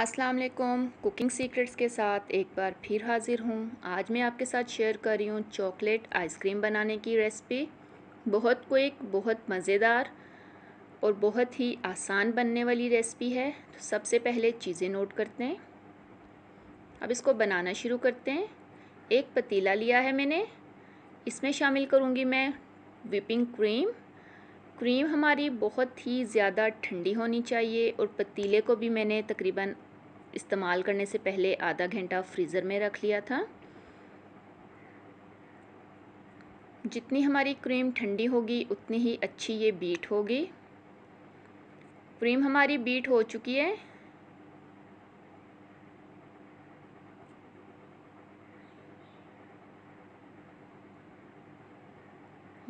अस्सलाम वालेकुम cooking secrets के साथ एक बार फिर हाज़िर हूँ आज मैं आपके साथ शेयर कर रही हूँ चॉकलेट आइसक्रीम बनाने की रेसिपी बहुत क्विक बहुत मज़ेदार और बहुत ही आसान बनने वाली रेसिपी है तो सबसे पहले चीज़ें नोट करते हैं अब इसको बनाना शुरू करते हैं एक पतीला लिया है मैंने इसमें शामिल करूँगी मैं विपिंग क्रीम क्रीम हमारी बहुत ही ज़्यादा ठंडी होनी चाहिए और पतीले को भी मैंने तकरीबन इस्तेमाल करने से पहले आधा घंटा फ्रीज़र में रख लिया था जितनी हमारी क्रीम ठंडी होगी उतनी ही अच्छी ये बीट होगी क्रीम हमारी बीट हो चुकी है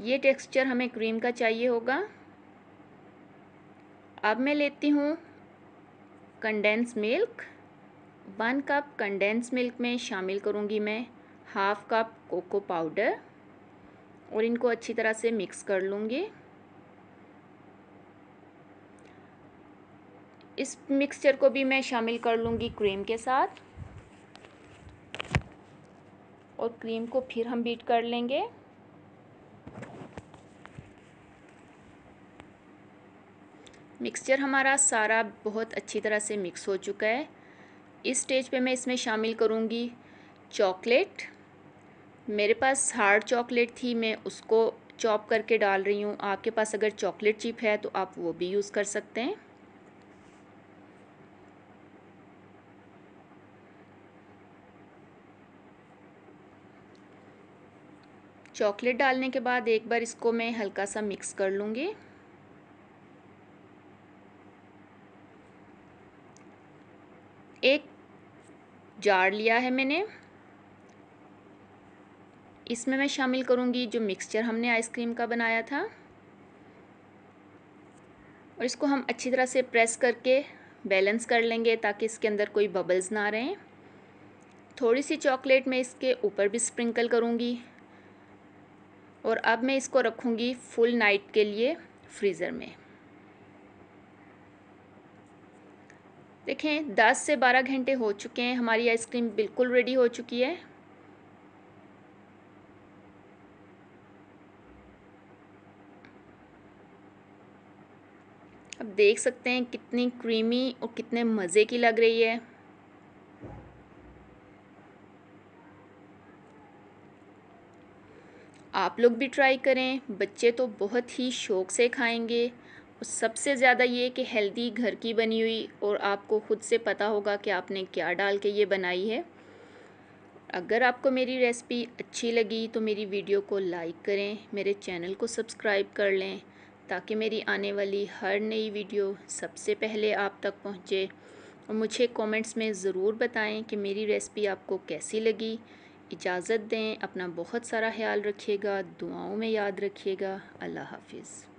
ये टेक्सचर हमें क्रीम का चाहिए होगा अब मैं लेती हूँ condensed milk one cup condensed milk में शामिल करूँगी मैं हाफ कप कोको पाउडर और इनको अच्छी तरह से मिक्स कर लूँगी इस मिक्सचर को भी मैं शामिल कर लूँगी क्रीम के साथ और क्रीम को फिर हम बीट कर लेंगे मिक्सचर हमारा सारा बहुत अच्छी तरह से मिक्स हो चुका है इस स्टेज पे मैं इसमें शामिल करूँगी चॉकलेट मेरे पास हार्ड चॉकलेट थी मैं उसको चॉप करके डाल रही हूँ आपके पास अगर चॉकलेट चिप है तो आप वो भी यूज़ कर सकते हैं चॉकलेट डालने के बाद एक बार इसको मैं हल्का सा मिक्स कर लूँगी एक जार लिया है मैंने इसमें मैं शामिल करूँगी जो मिक्सचर हमने आइसक्रीम का बनाया था और इसको हम अच्छी तरह से प्रेस करके बैलेंस कर लेंगे ताकि इसके अंदर कोई बबल्स ना रहें थोड़ी सी चॉकलेट मैं इसके ऊपर भी स्प्रिंकल करूँगी और अब मैं इसको रखूँगी फुल नाइट के लिए फ्रीज़र में देखें 10 से 12 घंटे हो चुके हैं हमारी आइसक्रीम बिल्कुल रेडी हो चुकी है अब देख सकते हैं कितनी क्रीमी और कितने मज़े की लग रही है आप लोग भी ट्राई करें बच्चे तो बहुत ही शौक़ से खाएंगे सबसे ज़्यादा ये कि हेल्दी घर की बनी हुई और आपको ख़ुद से पता होगा कि आपने क्या डाल के ये बनाई है अगर आपको मेरी रेसिपी अच्छी लगी तो मेरी वीडियो को लाइक करें मेरे चैनल को सब्सक्राइब कर लें ताकि मेरी आने वाली हर नई वीडियो सबसे पहले आप तक पहुँचे और मुझे कमेंट्स में ज़रूर बताएं कि मेरी रेसिपी आपको कैसी लगी इजाज़त दें अपना बहुत सारा ख्याल रखिएगा दुआओं में याद रखिएगा अल्लाह हाफिज़